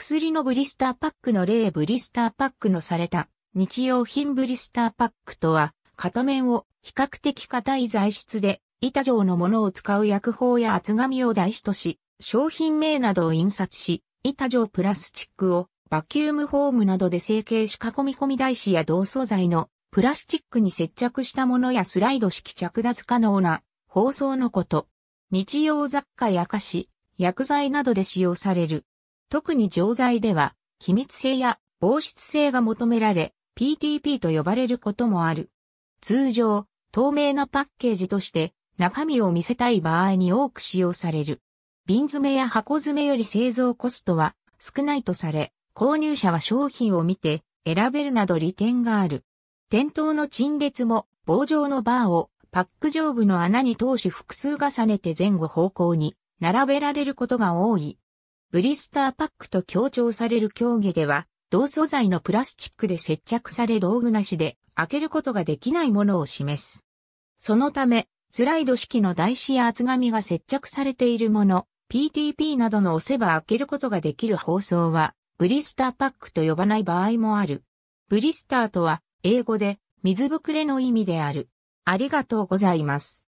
薬のブリスターパックの例ブリスターパックのされた日用品ブリスターパックとは、片面を比較的硬い材質で、板状のものを使う薬法や厚紙を台紙とし、商品名などを印刷し、板状プラスチックをバキュームフォームなどで成形し囲み込み台紙や同素材のプラスチックに接着したものやスライド式着脱可能な包装のこと。日用雑貨や菓子、薬剤などで使用される特に錠剤では、気密性や防湿性が求められ、PTP と呼ばれることもある。通常、透明なパッケージとして中身を見せたい場合に多く使用される。瓶詰めや箱詰めより製造コストは少ないとされ、購入者は商品を見て選べるなど利点がある。店頭の陳列も棒状のバーをパック上部の穴に通し複数重ねて前後方向に並べられることが多い。ブリスターパックと強調される競技では、同素材のプラスチックで接着され道具なしで開けることができないものを示す。そのため、スライド式の台紙や厚紙が接着されているもの、PTP などの押せば開けることができる包装は、ブリスターパックと呼ばない場合もある。ブリスターとは、英語で、水ぶくれの意味である。ありがとうございます。